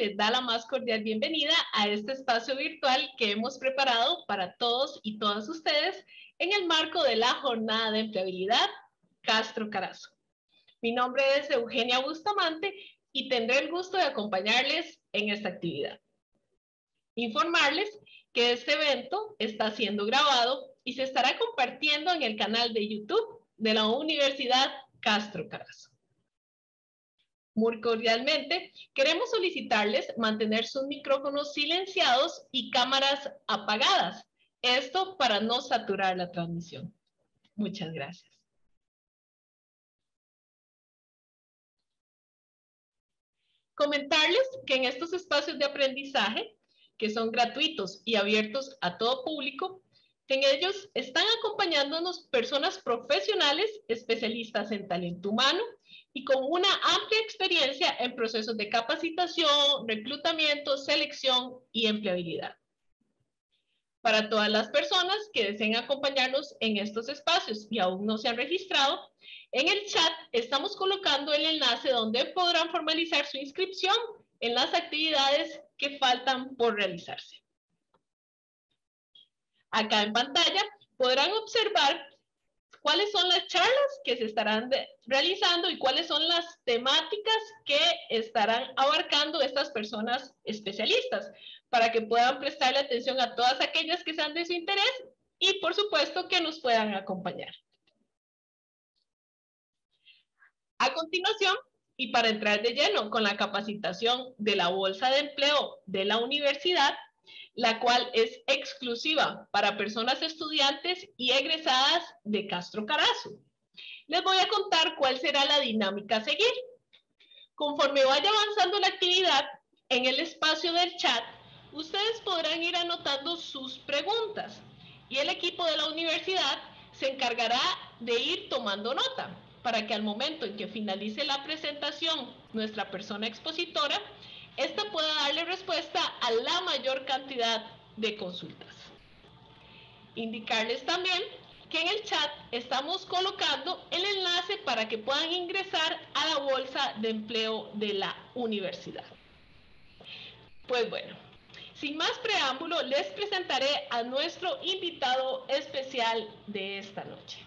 les da la más cordial bienvenida a este espacio virtual que hemos preparado para todos y todas ustedes en el marco de la jornada de empleabilidad Castro Carazo. Mi nombre es Eugenia Bustamante y tendré el gusto de acompañarles en esta actividad. Informarles que este evento está siendo grabado y se estará compartiendo en el canal de YouTube de la Universidad Castro Carazo. Muy cordialmente, queremos solicitarles mantener sus micrófonos silenciados y cámaras apagadas. Esto para no saturar la transmisión. Muchas gracias. Comentarles que en estos espacios de aprendizaje, que son gratuitos y abiertos a todo público, en ellos están acompañándonos personas profesionales, especialistas en talento humano, y con una amplia experiencia en procesos de capacitación, reclutamiento, selección y empleabilidad. Para todas las personas que deseen acompañarnos en estos espacios y aún no se han registrado, en el chat estamos colocando el enlace donde podrán formalizar su inscripción en las actividades que faltan por realizarse. Acá en pantalla podrán observar cuáles son las charlas que se estarán realizando y cuáles son las temáticas que estarán abarcando estas personas especialistas para que puedan prestarle atención a todas aquellas que sean de su interés y por supuesto que nos puedan acompañar. A continuación, y para entrar de lleno con la capacitación de la Bolsa de Empleo de la universidad, la cual es exclusiva para personas estudiantes y egresadas de Castro Carazo. Les voy a contar cuál será la dinámica a seguir. Conforme vaya avanzando la actividad, en el espacio del chat, ustedes podrán ir anotando sus preguntas y el equipo de la universidad se encargará de ir tomando nota para que al momento en que finalice la presentación nuestra persona expositora esta pueda darle respuesta a la mayor cantidad de consultas. Indicarles también que en el chat estamos colocando el enlace para que puedan ingresar a la bolsa de empleo de la universidad. Pues bueno, sin más preámbulo, les presentaré a nuestro invitado especial de esta noche.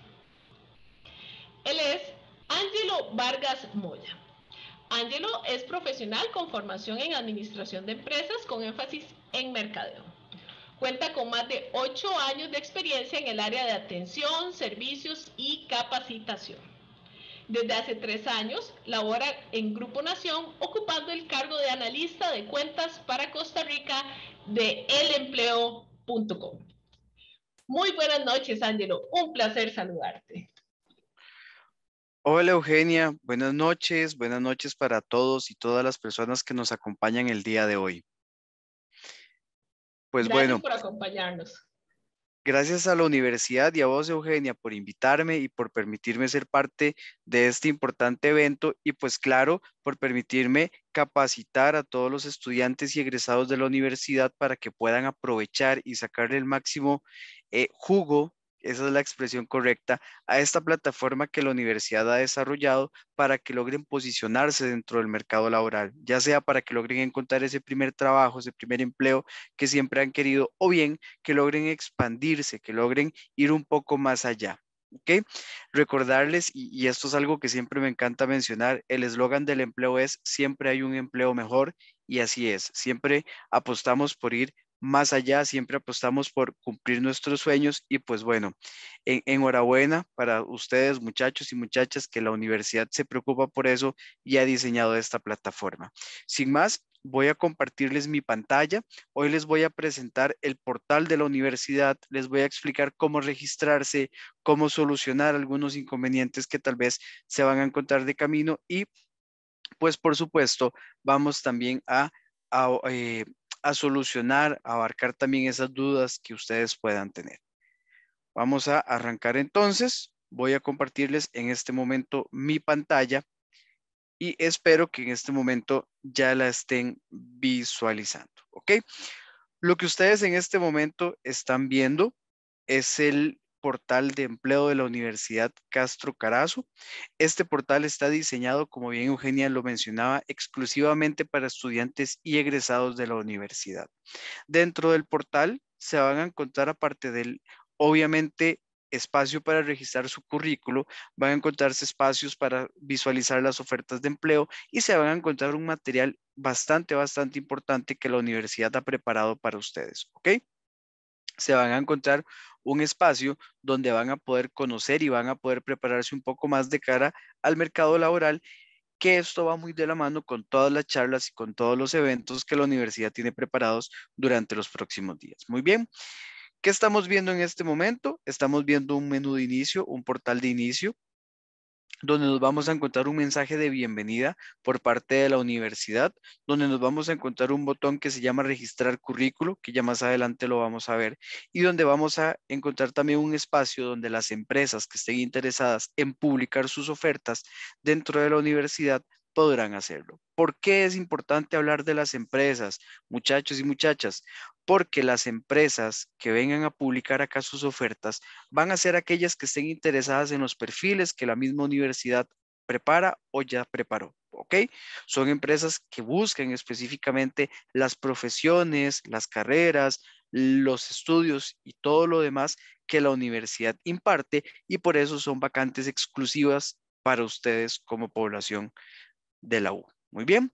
Él es Angelo Vargas Moya. Angelo es profesional con formación en administración de empresas con énfasis en mercadeo. Cuenta con más de ocho años de experiencia en el área de atención, servicios y capacitación. Desde hace tres años labora en Grupo Nación ocupando el cargo de analista de cuentas para Costa Rica de elempleo.com. Muy buenas noches, Ángelo. Un placer saludarte. Hola Eugenia, buenas noches, buenas noches para todos y todas las personas que nos acompañan el día de hoy. Pues gracias bueno. por acompañarnos. Gracias a la universidad y a vos Eugenia por invitarme y por permitirme ser parte de este importante evento y pues claro, por permitirme capacitar a todos los estudiantes y egresados de la universidad para que puedan aprovechar y sacarle el máximo eh, jugo esa es la expresión correcta, a esta plataforma que la universidad ha desarrollado para que logren posicionarse dentro del mercado laboral, ya sea para que logren encontrar ese primer trabajo, ese primer empleo que siempre han querido, o bien que logren expandirse, que logren ir un poco más allá. Recordarles, y, y esto es algo que siempre me encanta mencionar, el eslogan del empleo es siempre hay un empleo mejor y así es, siempre apostamos por ir más allá, siempre apostamos por cumplir nuestros sueños y pues bueno, en, enhorabuena para ustedes muchachos y muchachas que la universidad se preocupa por eso y ha diseñado esta plataforma. Sin más, voy a compartirles mi pantalla. Hoy les voy a presentar el portal de la universidad, les voy a explicar cómo registrarse, cómo solucionar algunos inconvenientes que tal vez se van a encontrar de camino y pues por supuesto vamos también a, a eh, solucionar, abarcar también esas dudas que ustedes puedan tener. Vamos a arrancar entonces. Voy a compartirles en este momento mi pantalla y espero que en este momento ya la estén visualizando. ¿Ok? Lo que ustedes en este momento están viendo es el portal de empleo de la Universidad Castro Carazo. Este portal está diseñado, como bien Eugenia lo mencionaba, exclusivamente para estudiantes y egresados de la universidad. Dentro del portal se van a encontrar, aparte del, obviamente, espacio para registrar su currículo, van a encontrarse espacios para visualizar las ofertas de empleo y se van a encontrar un material bastante, bastante importante que la universidad ha preparado para ustedes, ¿ok? Se van a encontrar un espacio donde van a poder conocer y van a poder prepararse un poco más de cara al mercado laboral, que esto va muy de la mano con todas las charlas y con todos los eventos que la universidad tiene preparados durante los próximos días. Muy bien. ¿Qué estamos viendo en este momento? Estamos viendo un menú de inicio, un portal de inicio, donde nos vamos a encontrar un mensaje de bienvenida por parte de la universidad, donde nos vamos a encontrar un botón que se llama registrar currículo, que ya más adelante lo vamos a ver, y donde vamos a encontrar también un espacio donde las empresas que estén interesadas en publicar sus ofertas dentro de la universidad podrán hacerlo. ¿Por qué es importante hablar de las empresas, muchachos y muchachas? porque las empresas que vengan a publicar acá sus ofertas van a ser aquellas que estén interesadas en los perfiles que la misma universidad prepara o ya preparó. ¿Ok? Son empresas que buscan específicamente las profesiones, las carreras, los estudios y todo lo demás que la universidad imparte y por eso son vacantes exclusivas para ustedes como población de la U. Muy bien.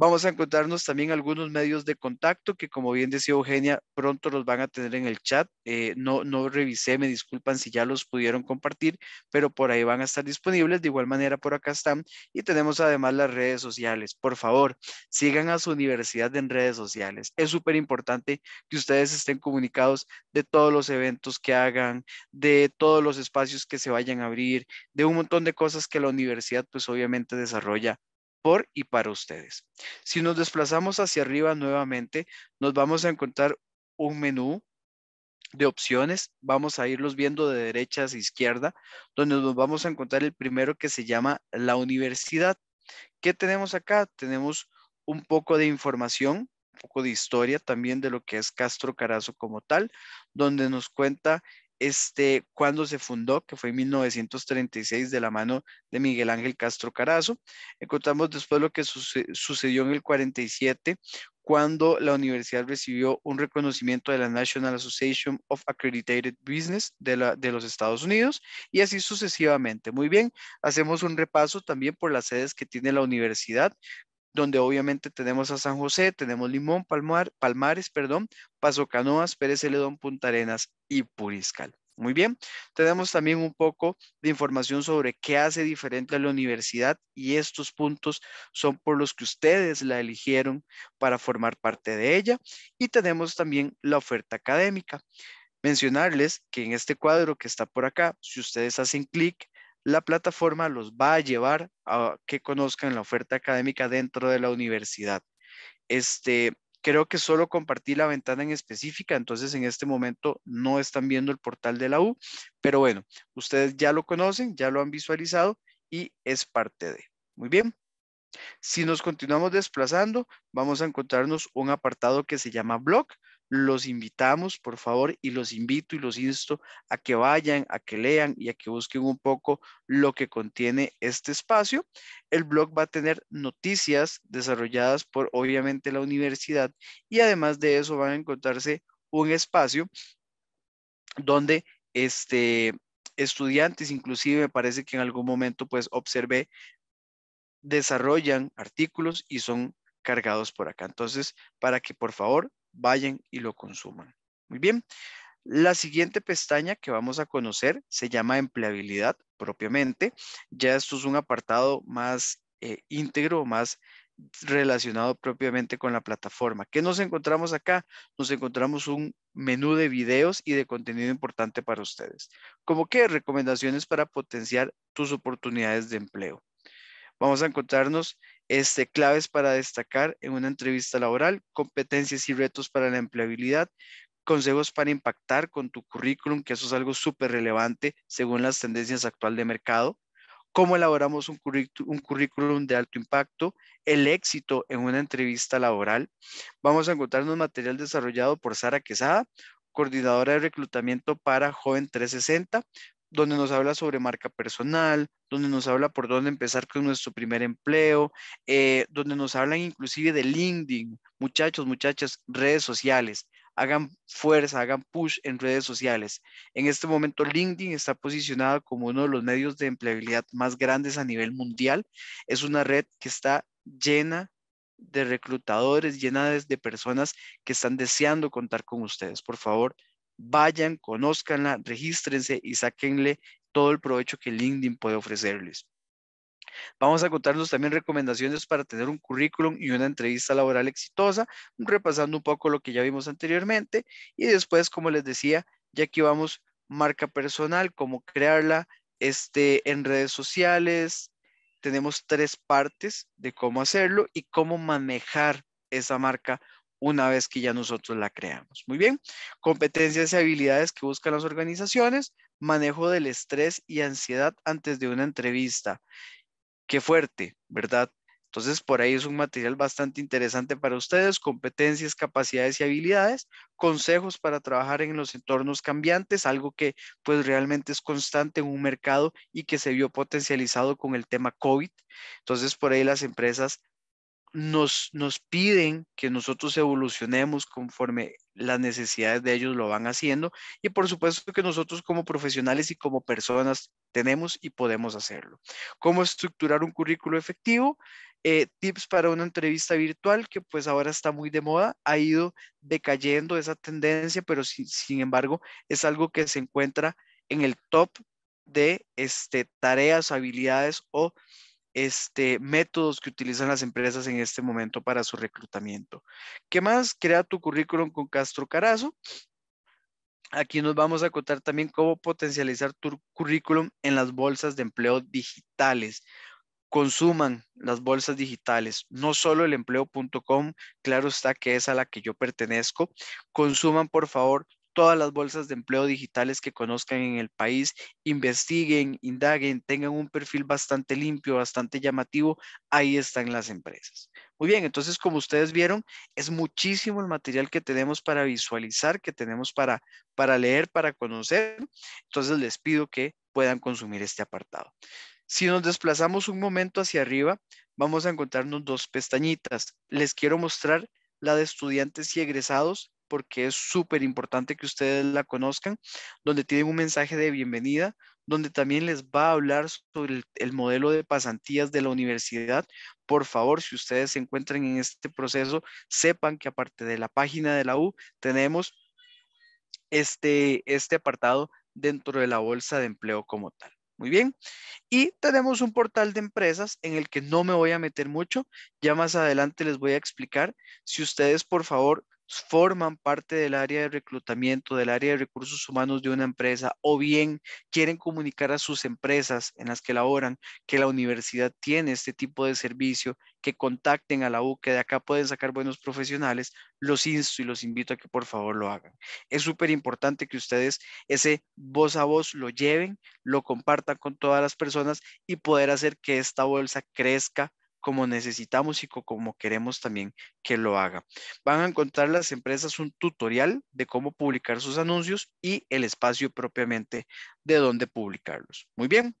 Vamos a encontrarnos también algunos medios de contacto que, como bien decía Eugenia, pronto los van a tener en el chat. Eh, no, no revisé, me disculpan si ya los pudieron compartir, pero por ahí van a estar disponibles. De igual manera, por acá están. Y tenemos además las redes sociales. Por favor, sigan a su universidad en redes sociales. Es súper importante que ustedes estén comunicados de todos los eventos que hagan, de todos los espacios que se vayan a abrir, de un montón de cosas que la universidad pues obviamente desarrolla por y para ustedes. Si nos desplazamos hacia arriba nuevamente, nos vamos a encontrar un menú de opciones. Vamos a irlos viendo de derecha a izquierda, donde nos vamos a encontrar el primero que se llama la universidad. ¿Qué tenemos acá? Tenemos un poco de información, un poco de historia también de lo que es Castro Carazo como tal, donde nos cuenta este, cuando se fundó, que fue en 1936 de la mano de Miguel Ángel Castro Carazo. Encontramos eh, después lo que sucedió en el 47, cuando la universidad recibió un reconocimiento de la National Association of Accredited Business de, la, de los Estados Unidos y así sucesivamente. Muy bien, hacemos un repaso también por las sedes que tiene la universidad donde obviamente tenemos a San José, tenemos Limón, Palmar, Palmares, perdón, Paso Canoas, Pérez Celedón, Punta Arenas y Puriscal. Muy bien, tenemos también un poco de información sobre qué hace diferente a la universidad y estos puntos son por los que ustedes la eligieron para formar parte de ella y tenemos también la oferta académica. Mencionarles que en este cuadro que está por acá, si ustedes hacen clic la plataforma los va a llevar a que conozcan la oferta académica dentro de la universidad. Este, creo que solo compartí la ventana en específica, entonces en este momento no están viendo el portal de la U, pero bueno, ustedes ya lo conocen, ya lo han visualizado y es parte de. Muy bien. Si nos continuamos desplazando, vamos a encontrarnos un apartado que se llama blog, los invitamos, por favor, y los invito y los insto a que vayan, a que lean y a que busquen un poco lo que contiene este espacio. El blog va a tener noticias desarrolladas por, obviamente, la universidad y además de eso van a encontrarse un espacio donde este, estudiantes, inclusive me parece que en algún momento, pues, observé, desarrollan artículos y son cargados por acá. Entonces, para que por favor vayan y lo consuman. Muy bien. La siguiente pestaña que vamos a conocer se llama empleabilidad propiamente. Ya esto es un apartado más eh, íntegro, más relacionado propiamente con la plataforma. ¿Qué nos encontramos acá? Nos encontramos un menú de videos y de contenido importante para ustedes. ¿Cómo qué? Recomendaciones para potenciar tus oportunidades de empleo. Vamos a encontrarnos este, claves para destacar en una entrevista laboral, competencias y retos para la empleabilidad, consejos para impactar con tu currículum, que eso es algo súper relevante según las tendencias actual de mercado, cómo elaboramos un, un, currículum de alto impacto, el éxito en una entrevista laboral. Vamos a encontrarnos material desarrollado por Sara Quesada, coordinadora de reclutamiento para Joven 360, donde nos habla sobre marca personal, donde nos habla por dónde empezar con nuestro primer empleo, eh, donde nos hablan inclusive de LinkedIn, muchachos, muchachas, redes sociales. Hagan fuerza, hagan push en redes sociales. En este momento LinkedIn está posicionado como uno de los medios de empleabilidad más grandes a nivel mundial. Es una red que está llena de reclutadores, llena de, de personas que están deseando contar con ustedes. Por favor, vayan, conózcanla, regístrense y sáquenle todo el provecho que LinkedIn puede ofrecerles. Vamos a contarnos también recomendaciones para tener un currículum y una entrevista laboral exitosa, repasando un poco lo que ya vimos anteriormente y después, como les decía, ya aquí vamos marca personal, cómo crearla este, en redes sociales. Tenemos tres partes de cómo hacerlo y cómo manejar esa marca una vez que ya nosotros la creamos. Muy bien, competencias y habilidades que buscan las organizaciones, manejo del estrés y ansiedad antes de una entrevista. Qué fuerte, ¿verdad? Entonces, por ahí es un material bastante interesante para ustedes, competencias, capacidades y habilidades, consejos para trabajar en los entornos cambiantes, algo que pues realmente es constante en un mercado y que se vio potencializado con el tema COVID. Entonces, por ahí las empresas nos, nos piden que nosotros evolucionemos conforme las necesidades de ellos lo van haciendo y por supuesto que nosotros como profesionales y como personas tenemos y podemos hacerlo. ¿Cómo estructurar un currículo efectivo? Eh, tips para una entrevista virtual que pues ahora está muy de moda, ha ido decayendo esa tendencia, pero sin embargo es algo que se encuentra en el top de este, tareas, habilidades o este, métodos que utilizan las empresas en este momento para su reclutamiento. ¿Qué más? Crea tu currículum con Castro Carazo. Aquí nos vamos a contar también cómo potencializar tu currículum en las bolsas de empleo digitales. Consuman las bolsas digitales, no solo el empleo.com, claro está que es a la que yo pertenezco. Consuman, por favor, todas las bolsas de empleo digitales que conozcan en el país, investiguen, indaguen, tengan un perfil bastante limpio, bastante llamativo, ahí están las empresas. Muy bien, entonces como ustedes vieron, es muchísimo el material que tenemos para visualizar, que tenemos para, para leer, para conocer. Entonces les pido que puedan consumir este apartado. Si nos desplazamos un momento hacia arriba, vamos a encontrarnos dos pestañitas. Les quiero mostrar la de estudiantes y egresados porque es súper importante que ustedes la conozcan, donde tienen un mensaje de bienvenida, donde también les va a hablar sobre el, modelo de pasantías de la universidad. Por favor, si ustedes se encuentran en este proceso, sepan que aparte de la página de la U, tenemos este, este apartado dentro de la bolsa de empleo como tal. Muy bien. Y tenemos un portal de empresas en el que no me voy a meter mucho. Ya más adelante les voy a explicar. Si ustedes, por favor, forman parte del área de reclutamiento, del área de recursos humanos de una empresa, o bien quieren comunicar a sus empresas en las que laboran que la universidad tiene este tipo de servicio, que contacten a la U, que de acá pueden sacar buenos profesionales, los insto y los invito a que por favor lo hagan. Es súper importante que ustedes ese voz a voz lo lleven, lo compartan con todas las personas y poder hacer que esta bolsa crezca como necesitamos y como queremos también que lo haga. Van a encontrar las empresas un tutorial de cómo publicar sus anuncios y el espacio propiamente de dónde publicarlos. Muy bien.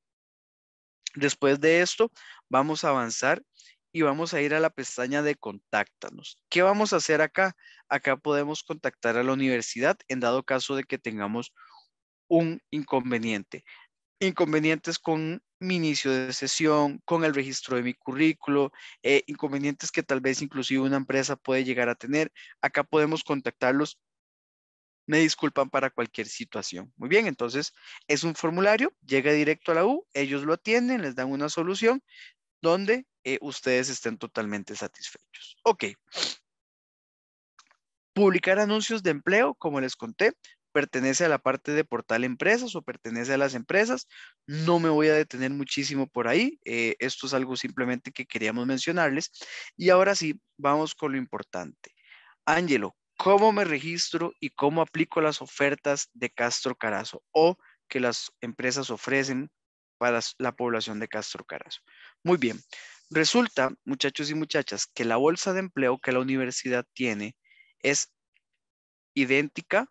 Después de esto, vamos a avanzar y vamos a ir a la pestaña de contáctanos. ¿Qué vamos a hacer acá? Acá podemos contactar a la universidad en dado caso de que tengamos un inconveniente. Inconvenientes con mi inicio de sesión, con el registro de mi currículo, eh, inconvenientes que tal vez inclusive una empresa puede llegar a tener. Acá podemos contactarlos. Me disculpan para cualquier situación. Muy bien, entonces es un formulario, llega directo a la U, ellos lo atienden, les dan una solución donde eh, ustedes estén totalmente satisfechos. Ok. Publicar anuncios de empleo, como les conté, pertenece a la parte de portal empresas o pertenece a las empresas. No me voy a detener muchísimo por ahí. Eh, esto es algo simplemente que queríamos mencionarles. Y ahora sí, vamos con lo importante. Ángelo, ¿cómo me registro y cómo aplico las ofertas de Castro Carazo o que las empresas ofrecen para la población de Castro Carazo? Muy bien. Resulta, muchachos y muchachas, que la bolsa de empleo que la universidad tiene es idéntica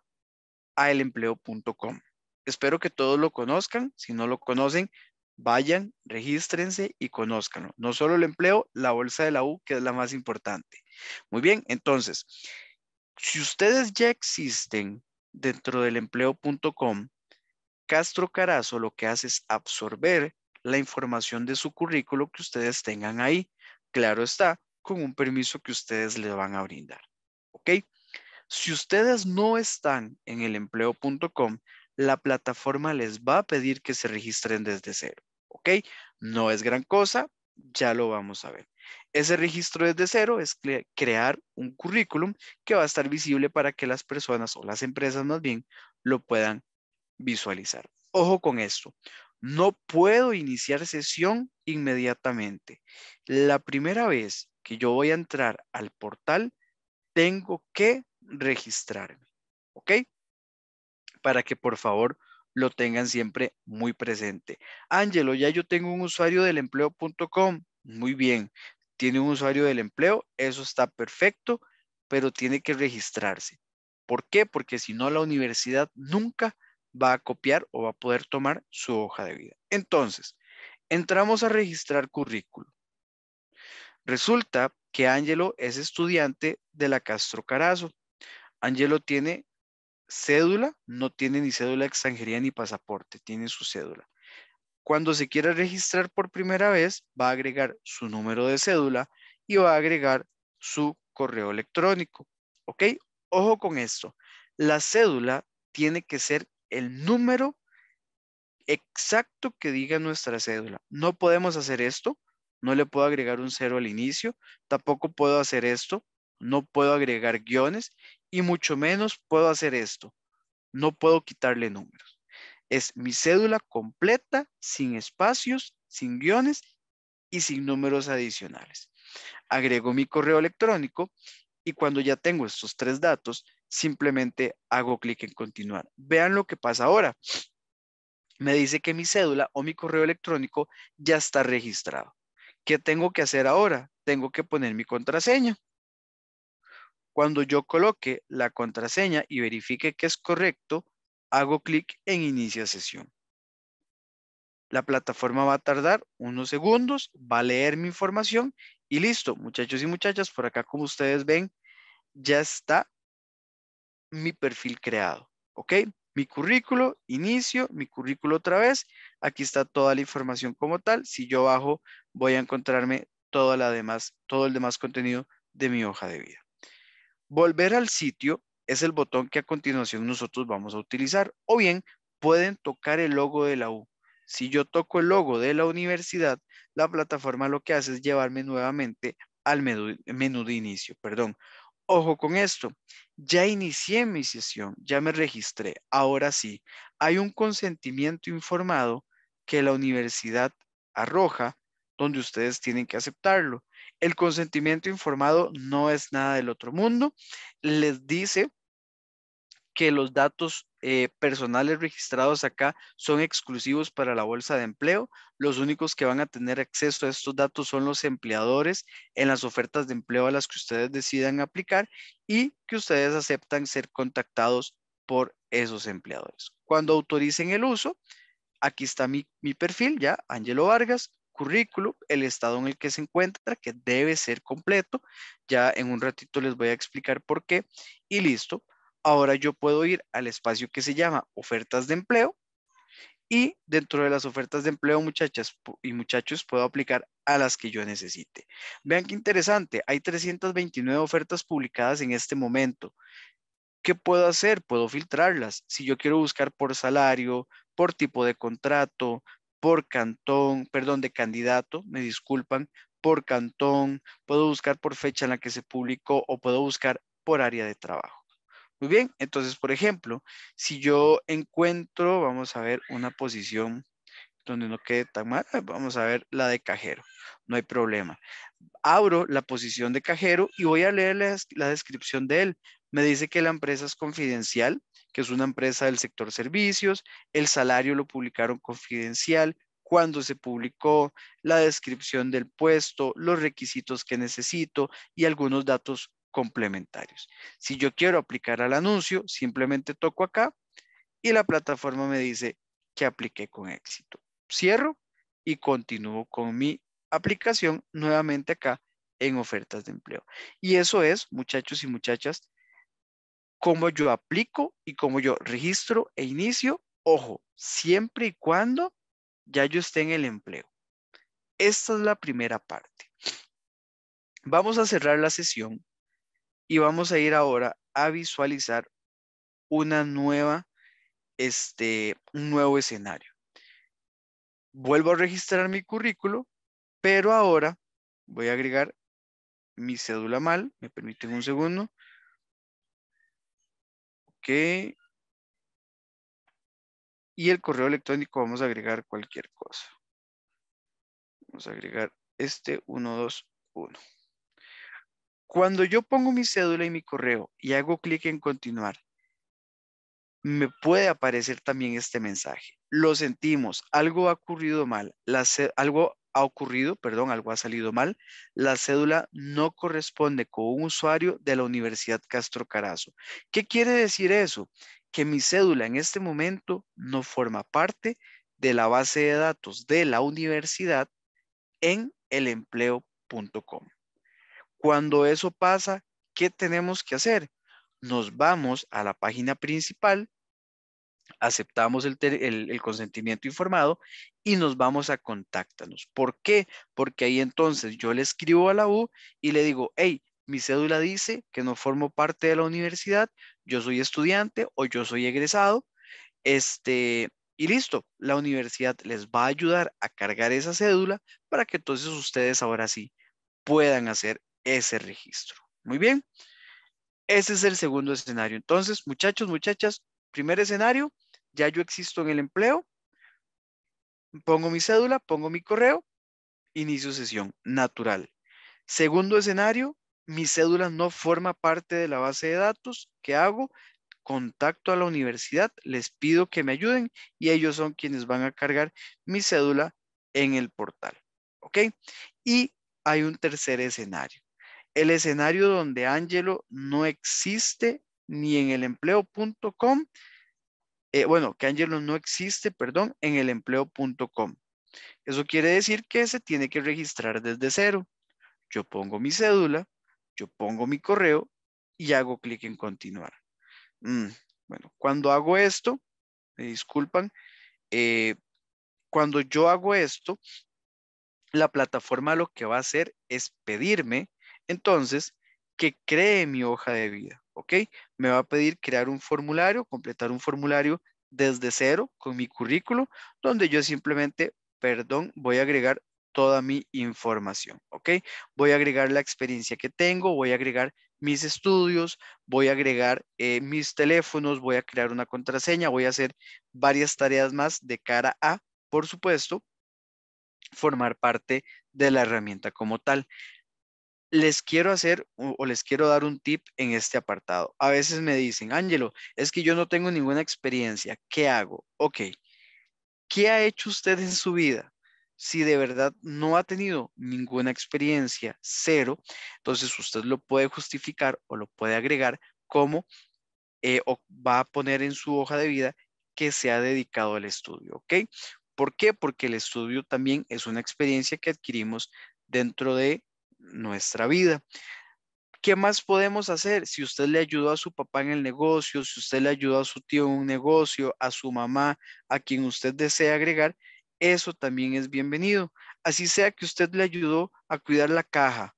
a elempleo.com. Espero que todos lo conozcan. Si no lo conocen, vayan, regístrense y conózcanlo. No solo el empleo, la bolsa de la U, que es la más importante. Muy bien, entonces, si ustedes ya existen dentro del empleo.com, Castro Carazo lo que hace es absorber la información de su currículo que ustedes tengan ahí. Claro está, con un permiso que ustedes le van a brindar. ¿Ok? Si ustedes no están en el empleo.com, la plataforma les va a pedir que se registren desde cero. ¿Ok? No es gran cosa, ya lo vamos a ver. Ese registro desde cero es crear un currículum que va a estar visible para que las personas o las empresas más bien lo puedan visualizar. Ojo con esto, no puedo iniciar sesión inmediatamente. La primera vez que yo voy a entrar al portal, tengo que registrarme. ¿Ok? Para que por favor lo tengan siempre muy presente. Ángelo, ya yo tengo un usuario del empleo.com. Muy bien. Tiene un usuario del empleo, eso está perfecto, pero tiene que registrarse. ¿Por qué? Porque si no, la universidad nunca va a copiar o va a poder tomar su hoja de vida. Entonces, entramos a registrar currículo. Resulta que Ángelo es estudiante de la Castro Carazo. Angelo tiene cédula, no tiene ni cédula de extranjería ni pasaporte, tiene su cédula. Cuando se quiera registrar por primera vez, va a agregar su número de cédula y va a agregar su correo electrónico. ¿Ok? Ojo con esto. La cédula tiene que ser el número exacto que diga nuestra cédula. No podemos hacer esto. No le puedo agregar un cero al inicio. Tampoco puedo hacer esto. No puedo agregar guiones y mucho menos puedo hacer esto. No puedo quitarle números. Es mi cédula completa, sin espacios, sin guiones y sin números adicionales. Agrego mi correo electrónico y cuando ya tengo estos tres datos, simplemente hago clic en continuar. Vean lo que pasa ahora. Me dice que mi cédula o mi correo electrónico ya está registrado. ¿Qué tengo que hacer ahora? Tengo que poner mi contraseña. Cuando yo coloque la contraseña y verifique que es correcto, hago clic en Inicia sesión. La plataforma va a tardar unos segundos, va a leer mi información y listo. Muchachos y muchachas, por acá como ustedes ven, ya está mi perfil creado. ¿Ok? Mi currículo, inicio, mi currículo otra vez. Aquí está toda la información como tal. Si yo bajo, voy a encontrarme toda la demás, todo el demás contenido de mi hoja de vida. Volver al sitio es el botón que a continuación nosotros vamos a utilizar. O bien pueden tocar el logo de la U. Si yo toco el logo de la universidad, la plataforma lo que hace es llevarme nuevamente al menú, de inicio. Perdón. Ojo con esto, ya inicié mi sesión, ya me registré. Ahora sí, hay un consentimiento informado que la universidad arroja donde ustedes tienen que aceptarlo. El consentimiento informado no es nada del otro mundo. Les dice que los datos eh, personales registrados acá son exclusivos para la bolsa de empleo. Los únicos que van a tener acceso a estos datos son los empleadores en las ofertas de empleo a las que ustedes decidan aplicar y que ustedes aceptan ser contactados por esos empleadores. Cuando autoricen el uso, aquí está mi, mi perfil ya, Angelo Vargas, currículum, el estado en el que se encuentra, que debe ser completo. Ya en un ratito les voy a explicar por qué. Y listo. Ahora yo puedo ir al espacio que se llama ofertas de empleo. Y dentro de las ofertas de empleo, muchachas y muchachos, puedo aplicar a las que yo necesite. Vean qué interesante. Hay 329 ofertas publicadas en este momento. ¿Qué puedo hacer? Puedo filtrarlas. Si yo quiero buscar por salario, por tipo de contrato, por cantón, perdón, de candidato, me disculpan, por cantón, puedo buscar por fecha en la que se publicó o puedo buscar por área de trabajo. Muy bien, entonces, por ejemplo, si yo encuentro, vamos a ver una posición donde no quede tan mal, vamos a ver la de cajero, no hay problema. Abro la posición de cajero y voy a leer la, la descripción de él me dice que la empresa es confidencial, que es una empresa del sector servicios, el salario lo publicaron confidencial, cuando se publicó, la descripción del puesto, los requisitos que necesito y algunos datos complementarios. Si yo quiero aplicar al anuncio, simplemente toco acá y la plataforma me dice que apliqué con éxito. Cierro y continúo con mi aplicación nuevamente acá en ofertas de empleo. Y eso es, muchachos y muchachas, cómo yo aplico y cómo yo registro e inicio, ojo, siempre y cuando ya yo esté en el empleo. Esta es la primera parte. Vamos a cerrar la sesión y vamos a ir ahora a visualizar una nueva, este, un nuevo escenario. Vuelvo a registrar mi currículo, pero ahora voy a agregar mi cédula mal, me permiten un segundo. Y el correo electrónico vamos a agregar cualquier cosa. Vamos a agregar este 121. Cuando yo pongo mi cédula y mi correo y hago clic en continuar, me puede aparecer también este mensaje. Lo sentimos, algo ha ocurrido mal, la algo ha ocurrido, perdón, algo ha salido mal, la cédula no corresponde con un usuario de la Universidad Castro Carazo. ¿Qué quiere decir eso? Que mi cédula en este momento no forma parte de la base de datos de la universidad en elempleo.com. Cuando eso pasa, ¿qué tenemos que hacer? Nos vamos a la página principal aceptamos el, consentimiento informado y nos vamos a contactarnos ¿Por qué? Porque ahí entonces yo le escribo a la U y le digo, hey, mi cédula dice que no formo parte de la universidad, yo soy estudiante o yo soy egresado, este, y listo, la universidad les va a ayudar a cargar esa cédula para que entonces ustedes ahora sí puedan hacer ese registro. Muy bien. Ese es el segundo escenario. Entonces, muchachos, muchachas, Primer escenario, ya yo existo en el empleo, pongo mi cédula, pongo mi correo, inicio sesión, natural. Segundo escenario, mi cédula no forma parte de la base de datos, ¿qué hago? Contacto a la universidad, les pido que me ayuden y ellos son quienes van a cargar mi cédula en el portal. ¿Ok? Y hay un tercer escenario. El escenario donde Angelo no existe ni en el empleo.com. Eh, bueno, que Angelo no existe, perdón, en el empleo.com. Eso quiere decir que se tiene que registrar desde cero. Yo pongo mi cédula, yo pongo mi correo y hago clic en continuar. Mm, bueno, cuando hago esto, me disculpan, eh, cuando yo hago esto, la plataforma lo que va a hacer es pedirme, entonces, que cree mi hoja de vida. ¿ok? Me va a pedir crear un formulario, completar un formulario desde cero con mi currículo, donde yo simplemente, perdón, voy a agregar toda mi información, ¿ok? Voy a agregar la experiencia que tengo, voy a agregar mis estudios, voy a agregar eh, mis teléfonos, voy a crear una contraseña, voy a hacer varias tareas más de cara a, por supuesto, formar parte de la herramienta como tal les quiero hacer o les quiero dar un tip en este apartado. A veces me dicen, Ángelo, es que yo no tengo ninguna experiencia, ¿qué hago? Ok, ¿qué ha hecho usted en su vida? Si de verdad no ha tenido ninguna experiencia, cero, entonces usted lo puede justificar o lo puede agregar como eh, o va a poner en su hoja de vida que se ha dedicado al estudio, ¿ok? ¿Por qué? Porque el estudio también es una experiencia que adquirimos dentro de nuestra vida. ¿Qué más podemos hacer? Si usted le ayudó a su papá en el negocio, si usted le ayudó a su tío en un negocio, a su mamá, a quien usted desea agregar, eso también es bienvenido. Así sea que usted le ayudó a cuidar la caja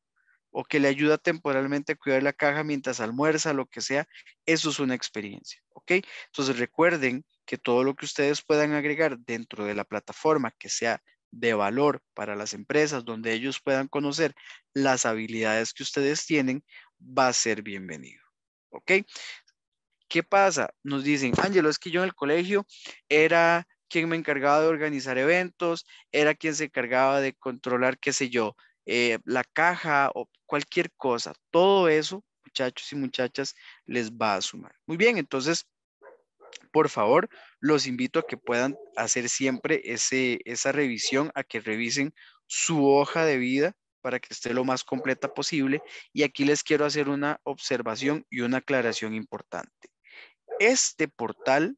o que le ayuda temporalmente a cuidar la caja mientras almuerza, lo que sea, eso es una experiencia, ¿ok? Entonces recuerden que todo lo que ustedes puedan agregar dentro de la plataforma que sea de valor para las empresas, donde ellos puedan conocer las habilidades que ustedes tienen, va a ser bienvenido. ¿Ok? ¿Qué pasa? Nos dicen, Ángelo, es que yo en el colegio era quien me encargaba de organizar eventos, era quien se encargaba de controlar, qué sé yo, eh, la caja o cualquier cosa. Todo eso, muchachos y muchachas, les va a sumar. Muy bien, entonces por favor, los invito a que puedan hacer siempre esa revisión, a que revisen su hoja de vida para que esté lo más completa posible. Y aquí les quiero hacer una observación y una aclaración importante. Este portal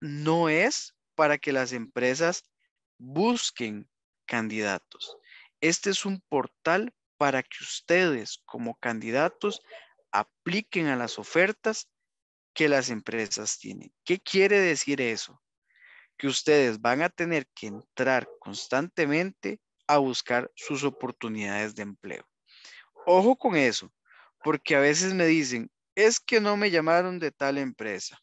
no es para que las empresas busquen candidatos. Este es un portal para que ustedes como candidatos apliquen a las ofertas que las empresas tienen. ¿Qué quiere decir eso? Que ustedes van a tener que entrar constantemente a buscar sus oportunidades de empleo. Ojo con eso, porque a veces me dicen, es que no me llamaron de tal empresa.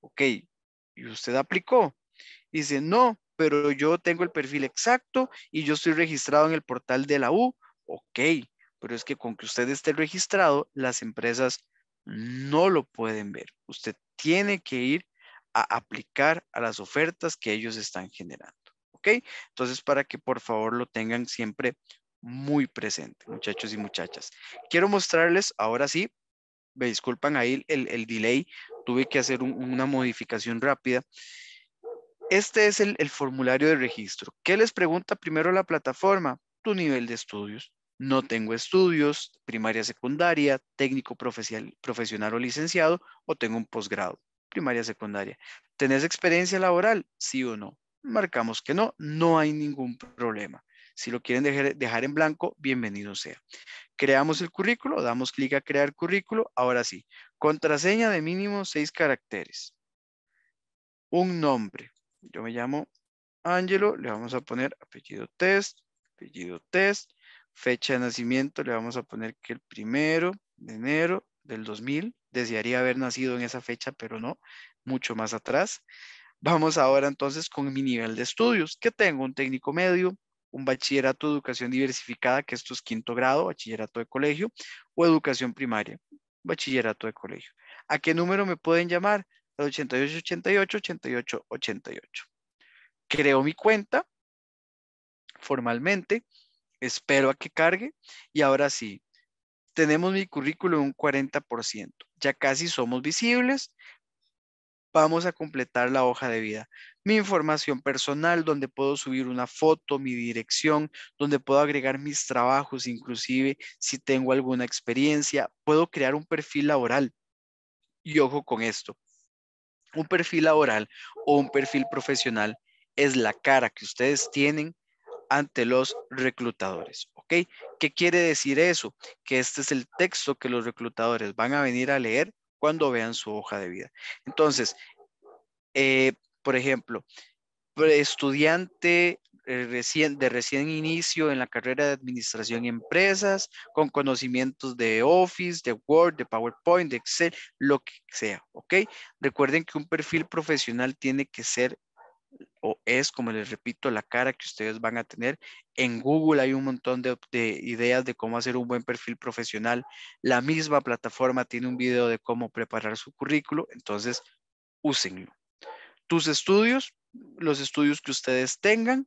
Ok, y usted aplicó. dice, no, pero yo tengo el perfil exacto y yo estoy registrado en el portal de la U. Ok, pero es que con que usted esté registrado, las empresas no lo pueden ver. Usted tiene que ir a aplicar a las ofertas que ellos están generando. ¿Ok? Entonces, para que por favor lo tengan siempre muy presente, muchachos y muchachas. Quiero mostrarles ahora sí, me disculpan ahí el, el delay, tuve que hacer una modificación rápida. Este es el, el formulario de registro. ¿Qué les pregunta primero la plataforma? Tu nivel de estudios no tengo estudios, primaria, secundaria, técnico profesional, profesional o licenciado, o tengo un posgrado, primaria, secundaria. ¿Tenés experiencia laboral? Sí o no. Marcamos que no, no hay ningún problema. Si lo quieren dejar, dejar en blanco, bienvenido sea. Creamos el currículo, damos clic a crear currículo. Ahora sí, contraseña de mínimo seis caracteres. Un nombre. Yo me llamo Angelo le vamos a poner apellido test, apellido test, fecha de nacimiento, le vamos a poner que el primero de enero del 2000, desearía haber nacido en esa fecha, pero no, mucho más atrás. Vamos ahora entonces con mi nivel de estudios, que tengo un técnico medio, un bachillerato de educación diversificada, que esto es quinto grado, bachillerato de colegio, o educación primaria, bachillerato de colegio. ¿A qué número me pueden llamar? Al 88, Creo mi cuenta formalmente, espero a que cargue y ahora sí, tenemos mi currículum un 40%, ya casi somos visibles, vamos a completar la hoja de vida. Mi información personal, donde puedo subir una foto, mi dirección, donde puedo agregar mis trabajos, inclusive si tengo alguna experiencia, puedo crear un perfil laboral. Y ojo con esto, un perfil laboral o un perfil profesional es la cara que ustedes tienen ante los reclutadores. ¿Ok? ¿Qué quiere decir eso? Que este es el texto que los reclutadores van a venir a leer cuando vean su hoja de vida. Entonces, eh, por ejemplo, estudiante eh, recién, de recién inicio en la carrera de administración y empresas, con conocimientos de Office, de Word, de PowerPoint, de Excel, lo que sea, ¿ok? Recuerden que un perfil profesional tiene que ser o es, como les repito, la cara que ustedes van a tener. En Google hay un montón de, ideas de cómo hacer un buen perfil profesional. La misma plataforma tiene un video de cómo preparar su currículo, entonces úsenlo. Tus estudios, los estudios que ustedes tengan,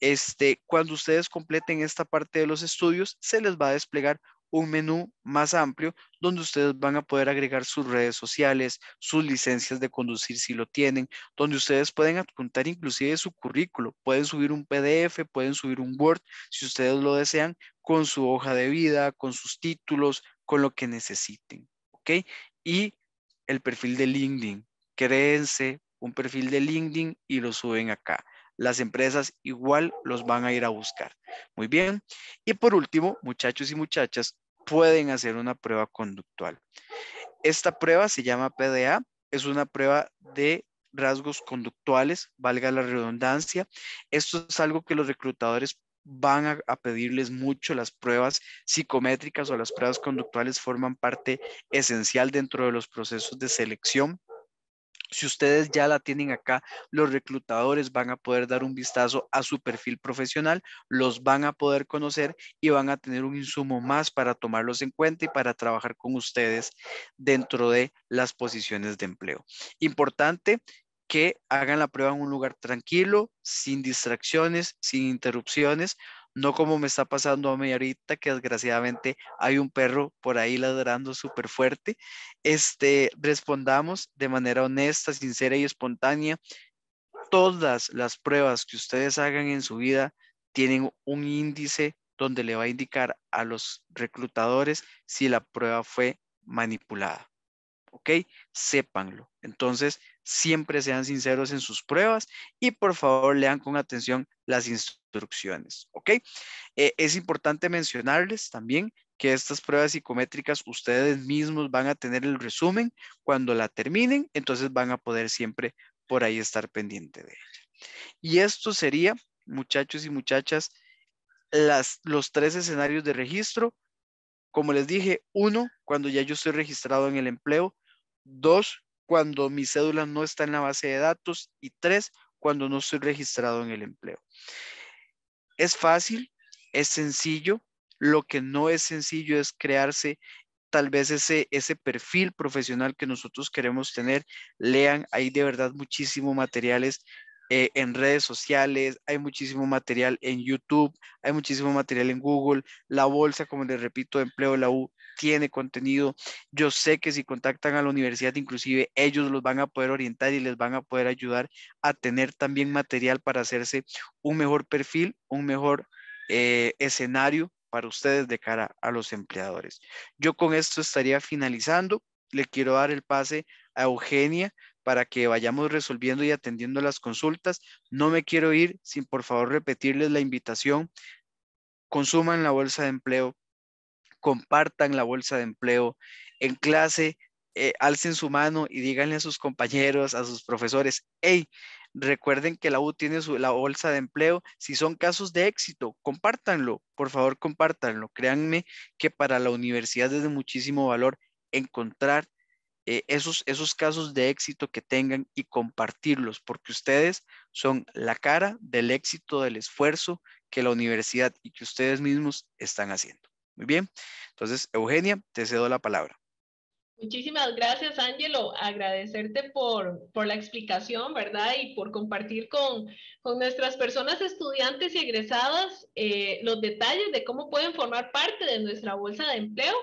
este, cuando ustedes completen esta parte de los estudios, se les va a desplegar un menú más amplio donde ustedes van a poder agregar sus redes sociales, sus licencias de conducir si lo tienen, donde ustedes pueden apuntar inclusive su currículo, pueden subir un PDF, pueden subir un Word si ustedes lo desean con su hoja de vida, con sus títulos, con lo que necesiten, ¿ok? Y el perfil de LinkedIn, créense un perfil de LinkedIn y lo suben acá las empresas igual los van a ir a buscar. Muy bien. Y por último, muchachos y muchachas, pueden hacer una prueba conductual. Esta prueba se llama PDA, es una prueba de rasgos conductuales, valga la redundancia. Esto es algo que los reclutadores van a, pedirles mucho. Las pruebas psicométricas o las pruebas conductuales forman parte esencial dentro de los procesos de selección. Si ustedes ya la tienen acá, los reclutadores van a poder dar un vistazo a su perfil profesional, los van a poder conocer y van a tener un insumo más para tomarlos en cuenta y para trabajar con ustedes dentro de las posiciones de empleo. Importante que hagan la prueba en un lugar tranquilo, sin distracciones, sin interrupciones, no como me está pasando a mí ahorita, que desgraciadamente hay un perro por ahí ladrando súper fuerte, este, respondamos de manera honesta, sincera y espontánea. Todas las pruebas que ustedes hagan en su vida tienen un índice donde le va a indicar a los reclutadores si la prueba fue manipulada. ¿Ok? Sépanlo. Entonces, siempre sean sinceros en sus pruebas y por favor lean con atención las instrucciones, ¿ok? Eh, es importante mencionarles también que estas pruebas psicométricas ustedes mismos van a tener el resumen cuando la terminen, entonces van a poder siempre por ahí estar pendiente de ella. Y esto sería, muchachos y muchachas, las, los tres escenarios de registro. Como les dije, uno, cuando ya yo estoy registrado en el empleo. Dos, cuando mi cédula no está en la base de datos y tres, cuando no estoy registrado en el empleo. Es fácil, es sencillo. Lo que no es sencillo es crearse tal vez ese, ese perfil profesional que nosotros queremos tener. Lean, hay de verdad muchísimos materiales eh, en redes sociales, hay muchísimo material en YouTube, hay muchísimo material en Google, la bolsa, como les repito, empleo la U tiene contenido. Yo sé que si contactan a la universidad, inclusive ellos los van a poder orientar y les van a poder ayudar a tener también material para hacerse un mejor perfil, un mejor eh, escenario para ustedes de cara a los empleadores. Yo con esto estaría finalizando. Le quiero dar el pase a Eugenia para que vayamos resolviendo y atendiendo las consultas. No me quiero ir sin por favor repetirles la invitación. Consuman la bolsa de empleo, compartan la bolsa de empleo en clase, eh, alcen su mano y díganle a sus compañeros, a sus profesores, hey, recuerden que la U tiene la bolsa de empleo. Si son casos de éxito, compártanlo, por favor, compártanlo. Créanme que para la universidad es de muchísimo valor encontrar eh, esos, esos casos de éxito que tengan y compartirlos, porque ustedes son la cara del éxito, del esfuerzo que la universidad y que ustedes mismos están haciendo. Muy bien. Entonces, Eugenia, te cedo la palabra. Muchísimas gracias, Ángelo. Agradecerte por, la explicación, ¿verdad? Y por compartir con, nuestras personas estudiantes y egresadas eh, los detalles de cómo pueden formar parte de nuestra bolsa de empleo.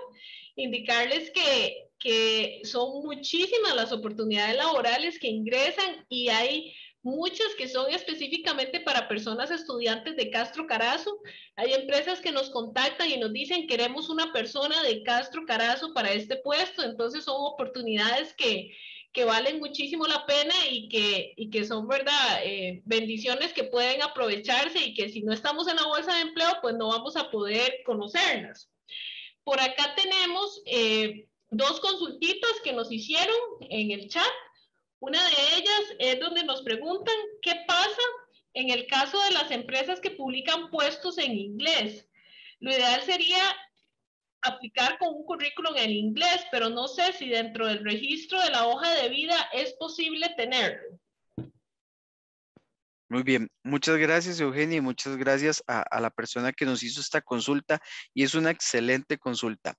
Indicarles que, que son muchísimas las oportunidades laborales que ingresan y hay Muchas que son específicamente para personas estudiantes de Castro Carazo. Hay empresas que nos contactan y nos dicen, queremos una persona de Castro Carazo para este puesto. Entonces son oportunidades que, valen muchísimo la pena y que, que son, ¿verdad? Eh, bendiciones que pueden aprovecharse y que si no estamos en la bolsa de empleo, pues no vamos a poder conocerlas. Por acá tenemos eh, dos consultitas que nos hicieron en el chat. Una de ellas es donde nos preguntan qué pasa en el caso de las empresas que publican puestos en inglés. Lo ideal sería aplicar con un currículum en inglés, pero no sé si dentro del registro de la hoja de vida es posible tenerlo. Muy bien, muchas gracias Eugenia y muchas gracias a, la persona que nos hizo esta consulta y es una excelente consulta.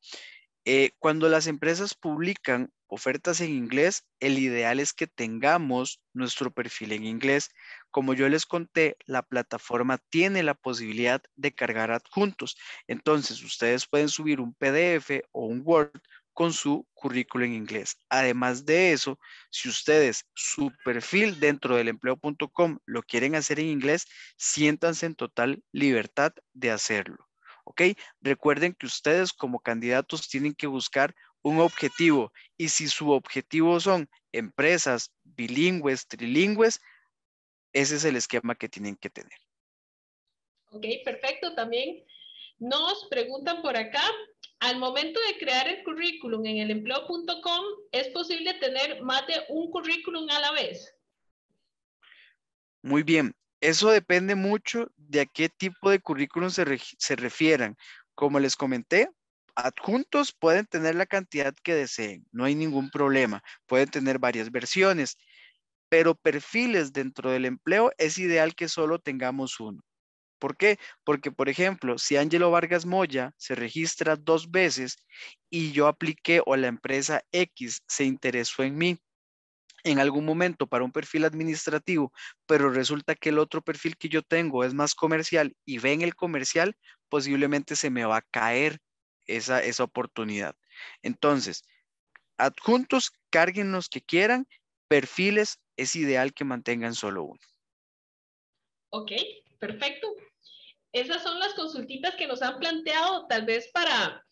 Eh, cuando las empresas publican ofertas en inglés, el ideal es que tengamos nuestro perfil en inglés. Como yo les conté, la plataforma tiene la posibilidad de cargar adjuntos. Entonces, ustedes pueden subir un PDF o un Word con su currículum en inglés. Además de eso, si ustedes su perfil dentro del empleo.com lo quieren hacer en inglés, siéntanse en total libertad de hacerlo. ¿Ok? Recuerden que ustedes como candidatos tienen que buscar un objetivo y si su objetivo son empresas bilingües, trilingües, ese es el esquema que tienen que tener. Ok, perfecto. También nos preguntan por acá, al momento de crear el currículum en el empleo.com, ¿es posible tener más de un currículum a la vez? Muy bien, eso depende mucho de a qué tipo de currículum se, se refieran. Como les comenté, adjuntos pueden tener la cantidad que deseen, no hay ningún problema, pueden tener varias versiones, pero perfiles dentro del empleo es ideal que solo tengamos uno. ¿Por qué? Porque, por ejemplo, si Ángelo Vargas Moya se registra dos veces y yo apliqué o la empresa X se interesó en mí, en algún momento para un perfil administrativo, pero resulta que el otro perfil que yo tengo es más comercial y ven el comercial, posiblemente se me va a caer esa, esa oportunidad. Entonces, adjuntos, carguen los que quieran, perfiles es ideal que mantengan solo uno. Ok, perfecto. Esas son las consultitas que nos han planteado, tal vez para,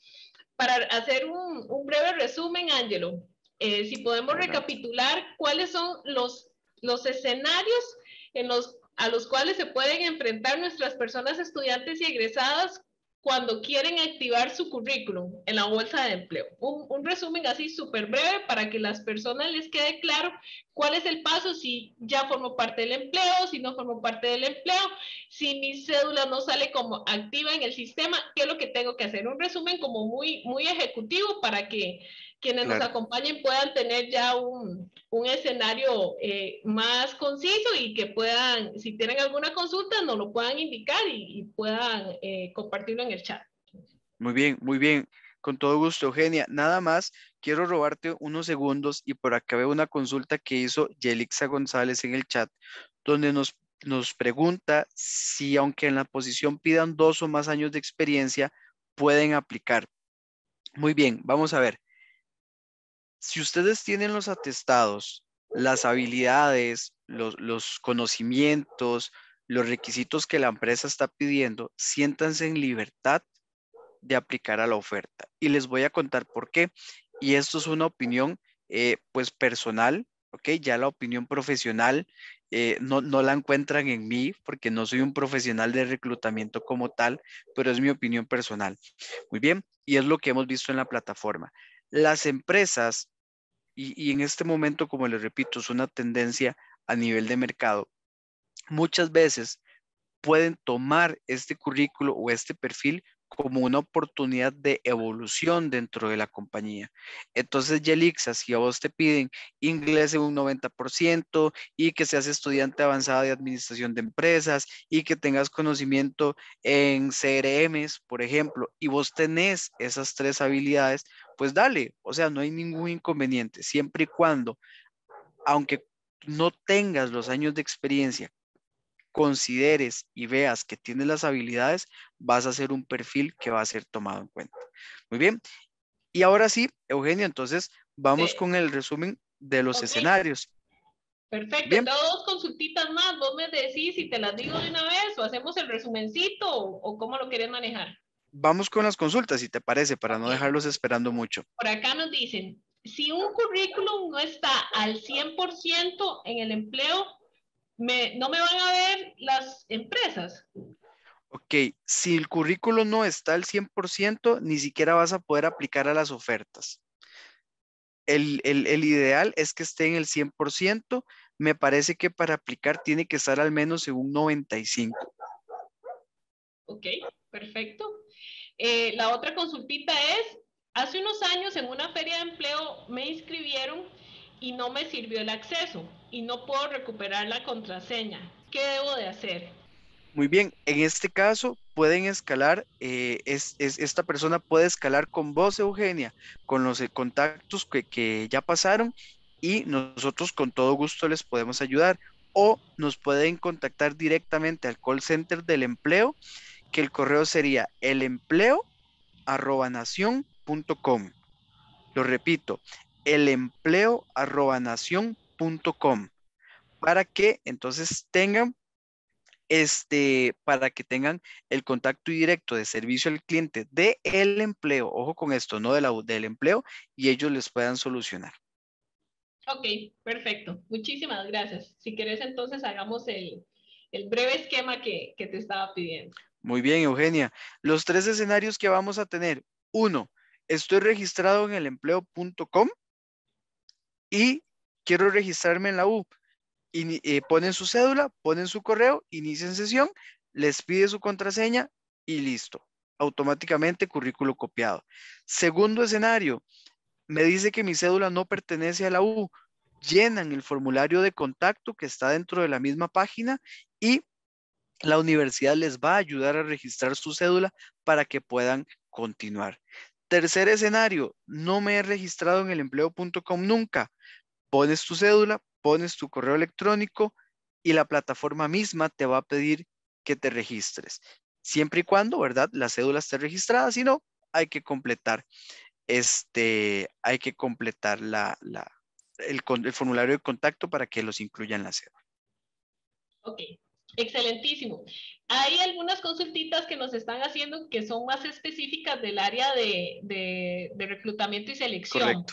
para hacer un, breve resumen, Ángelo. Eh, si podemos recapitular cuáles son los, los escenarios en los, a los cuales se pueden enfrentar nuestras personas estudiantes y egresadas cuando quieren activar su currículum en la bolsa de empleo. Un, resumen así súper breve para que las personas les quede claro cuál es el paso, si ya formo parte del empleo, si no formo parte del empleo, si mi cédula no sale como activa en el sistema, qué es lo que tengo que hacer. Un resumen como muy, muy ejecutivo para que quienes nos acompañen puedan tener ya un, escenario eh, más conciso y que puedan, si tienen alguna consulta, nos lo puedan indicar y, puedan eh, compartirlo en el chat. Muy bien, muy bien. Con todo gusto, Eugenia. Nada más, quiero robarte unos segundos y por acá veo una consulta que hizo Yelixa González en el chat, donde nos, nos pregunta si aunque en la posición pidan dos o más años de experiencia, pueden aplicar. Muy bien, vamos a ver si ustedes tienen los atestados, las habilidades, los, conocimientos, los requisitos que la empresa está pidiendo, siéntanse en libertad de aplicar a la oferta. Y les voy a contar por qué. Y esto es una opinión eh, pues personal, ¿ok? Ya la opinión profesional eh, no, no, la encuentran en mí porque no soy un profesional de reclutamiento como tal, pero es mi opinión personal. Muy bien, y es lo que hemos visto en la plataforma. Las empresas y, en este momento, como les repito, es una tendencia a nivel de mercado. Muchas veces pueden tomar este currículo o este perfil como una oportunidad de evolución dentro de la compañía. Entonces, Yelixa, si a vos te piden inglés en un 90% y que seas estudiante avanzada de administración de empresas y que tengas conocimiento en CRMs, por ejemplo, y vos tenés esas tres habilidades, pues dale, o sea, no hay ningún inconveniente, siempre y cuando, aunque no tengas los años de experiencia consideres y veas que tienes las habilidades, vas a hacer un perfil que va a ser tomado en cuenta. Muy bien. Y ahora sí, Eugenio, entonces vamos con el resumen de los escenarios. Perfecto, Bien. dos consultitas más, vos me decís si te las digo de una vez o hacemos el resumencito o, cómo lo quieres manejar. Vamos con las consultas, si te parece, para no dejarlos esperando mucho. Por acá nos dicen, si un currículum no está al 100% en el empleo, no me van a ver las empresas. Ok, si el currículo no está al 100%, ni siquiera vas a poder aplicar a las ofertas. El, ideal es que esté en el 100%. Me parece que para aplicar tiene que estar al menos en un 95%. Ok, perfecto. Eh, la otra consultita es, hace unos años en una feria de empleo me inscribieron y no me sirvió el acceso y no puedo recuperar la contraseña. ¿Qué debo de hacer? Muy bien, en este caso pueden escalar, eh, esta persona puede escalar con vos, Eugenia, con los eh, contactos que, ya pasaron y nosotros con todo gusto les podemos ayudar o nos pueden contactar directamente al call center del empleo, que el correo sería elempleo.com. Lo repito, com, para que entonces tengan este, para que tengan el contacto directo de servicio al cliente de el empleo, ojo con esto, no de la, del empleo, y ellos les puedan solucionar. Ok, perfecto. Muchísimas gracias. Si quieres entonces hagamos el, el breve esquema que, que, te estaba pidiendo. Muy bien, Eugenia. Los tres escenarios que vamos a tener. Uno, estoy registrado en el com y quiero registrarme en la U. Y, eh, ponen su cédula, ponen su correo, inician sesión, les pide su contraseña y listo. Automáticamente currículo copiado. Segundo escenario, me dice que mi cédula no pertenece a la U. Llenan el formulario de contacto que está dentro de la misma página y la universidad les va a ayudar a registrar su cédula para que puedan continuar. Tercer escenario, no me he registrado en el empleo.com nunca. Pones tu cédula, pones tu correo electrónico y la plataforma misma te va a pedir que te registres. Siempre y cuando, ¿verdad? La cédula esté registrada, si no, hay que completar este, hay que completar la, el, formulario de contacto para que los incluyan la cédula. Ok, Excelentísimo. Hay algunas consultitas que nos están haciendo que son más específicas del área de, reclutamiento y selección.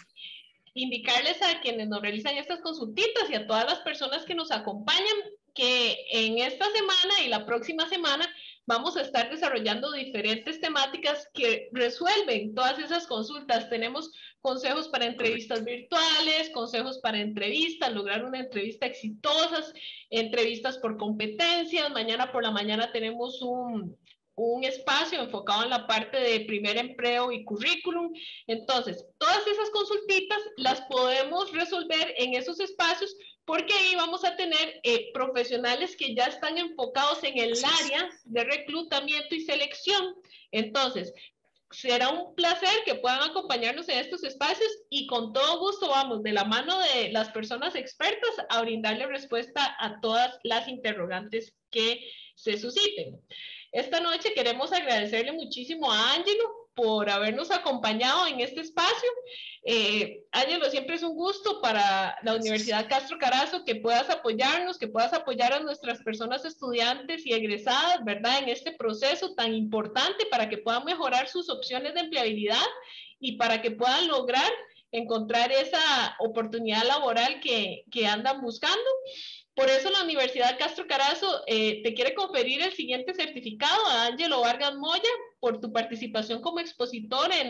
Indicarles a quienes nos realizan estas consultitas y a todas las personas que nos acompañan que en esta semana y la próxima semana vamos a estar desarrollando diferentes temáticas que resuelven todas esas consultas. Tenemos consejos para entrevistas virtuales, consejos para entrevistas, lograr una entrevista exitosa, entrevistas por competencias. Mañana por la mañana tenemos un, un espacio enfocado en la parte de primer empleo y currículum. Entonces, todas esas consultitas las podemos resolver en esos espacios porque ahí vamos a tener eh, profesionales que ya están enfocados en el área de reclutamiento y selección. Entonces, será un placer que puedan acompañarnos en estos espacios y con todo gusto vamos de la mano de las personas expertas a brindarle respuesta a todas las interrogantes que se susciten. Esta noche queremos agradecerle muchísimo a Ángelo por habernos acompañado en este espacio. Eh, Ángelo, siempre es un gusto para la Universidad Castro Carazo que puedas apoyarnos, que puedas apoyar a nuestras personas estudiantes y egresadas, ¿verdad? En este proceso tan importante para que puedan mejorar sus opciones de empleabilidad y para que puedan lograr encontrar esa oportunidad laboral que, que andan buscando. Por eso la Universidad Castro Carazo eh, te quiere conferir el siguiente certificado a Ángelo Vargas Moya por tu participación como expositor en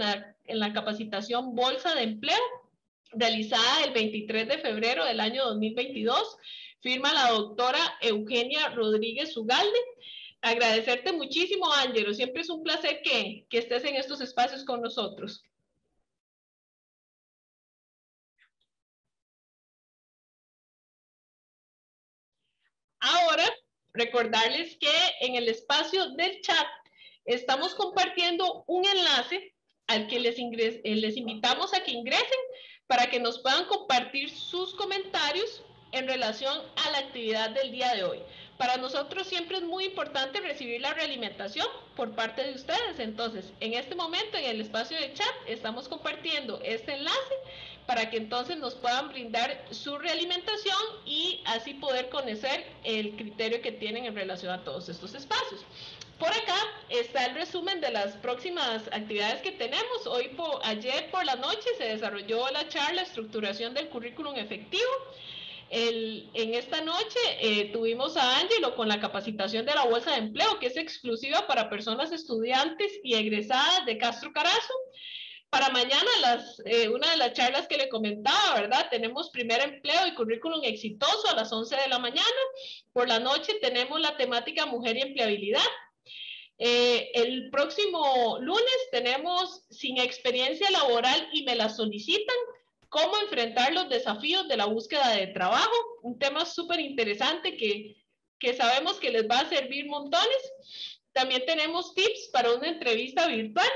la, capacitación Bolsa de Empleo realizada el 23 de febrero del año 2022. Firma la doctora Eugenia Rodríguez Ugalde. Agradecerte muchísimo, Ángelo. Siempre es un placer que, que estés en estos espacios con nosotros. Ahora, recordarles que en el espacio del chat Estamos compartiendo un enlace al que les, eh, les invitamos a que ingresen para que nos puedan compartir sus comentarios en relación a la actividad del día de hoy. Para nosotros siempre es muy importante recibir la realimentación por parte de ustedes. Entonces, en este momento, en el espacio de chat, estamos compartiendo este enlace para que entonces nos puedan brindar su realimentación y así poder conocer el criterio que tienen en relación a todos estos espacios. Por acá está el resumen de las próximas actividades que tenemos. Hoy ayer por la noche se desarrolló la charla Estructuración del Currículum Efectivo. en esta noche eh, tuvimos a Ángelo con la capacitación de la Bolsa de Empleo, que es exclusiva para personas estudiantes y egresadas de Castro Carazo. Para mañana, las, eh, una de las charlas que le comentaba, ¿verdad? Tenemos primer empleo y currículum exitoso a las 11 de la mañana. Por la noche tenemos la temática mujer y empleabilidad eh, el próximo lunes tenemos sin experiencia laboral y me la solicitan, cómo enfrentar los desafíos de la búsqueda de trabajo, un tema súper interesante que, sabemos que les va a servir montones. También tenemos tips para una entrevista virtual,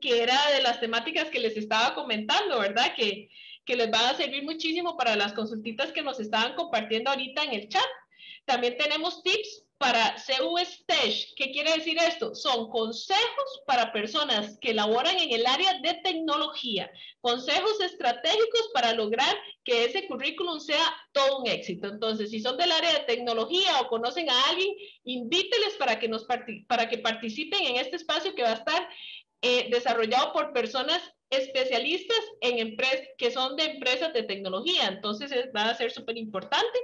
que era de las temáticas que les estaba comentando, ¿verdad? Que, que les va a servir muchísimo para las consultitas que nos estaban compartiendo ahorita en el chat. También tenemos tips para CU Stage. ¿Qué quiere decir esto? Son consejos para personas que laboran en el área de tecnología, consejos estratégicos para lograr que ese currículum sea todo un éxito. Entonces, si son del área de tecnología o conocen a alguien, invíteles para que, nos para que participen en este espacio que va a estar eh, desarrollado por personas especialistas en que son de empresas de tecnología. Entonces, eh, va a ser súper importante.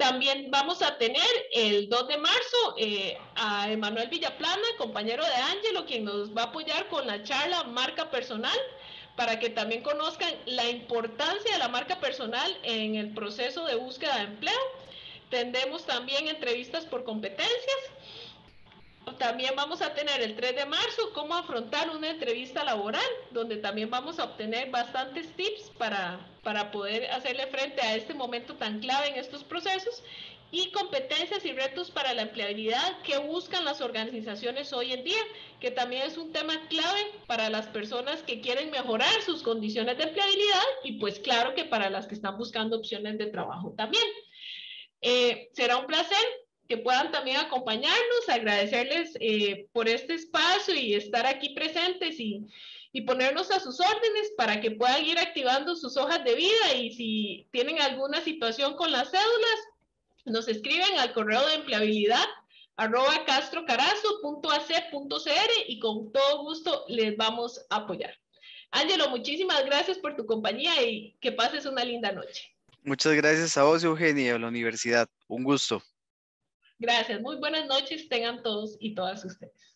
También vamos a tener el 2 de marzo eh, a Emanuel Villaplana, compañero de Ángelo, quien nos va a apoyar con la charla Marca Personal, para que también conozcan la importancia de la marca personal en el proceso de búsqueda de empleo. Tendremos también entrevistas por competencias. También vamos a tener el 3 de marzo cómo afrontar una entrevista laboral, donde también vamos a obtener bastantes tips para, poder hacerle frente a este momento tan clave en estos procesos y competencias y retos para la empleabilidad que buscan las organizaciones hoy en día, que también es un tema clave para las personas que quieren mejorar sus condiciones de empleabilidad y pues claro que para las que están buscando opciones de trabajo también. Eh, será un placer que puedan también acompañarnos, agradecerles eh, por este espacio y estar aquí presentes y, y, ponernos a sus órdenes para que puedan ir activando sus hojas de vida y si tienen alguna situación con las cédulas, nos escriben al correo de empleabilidad arroba castrocarazo.ac.cr y con todo gusto les vamos a apoyar. Ángelo, muchísimas gracias por tu compañía y que pases una linda noche. Muchas gracias a vos, Eugenia, a la universidad. Un gusto. Gracias. Muy buenas noches tengan todos y todas ustedes.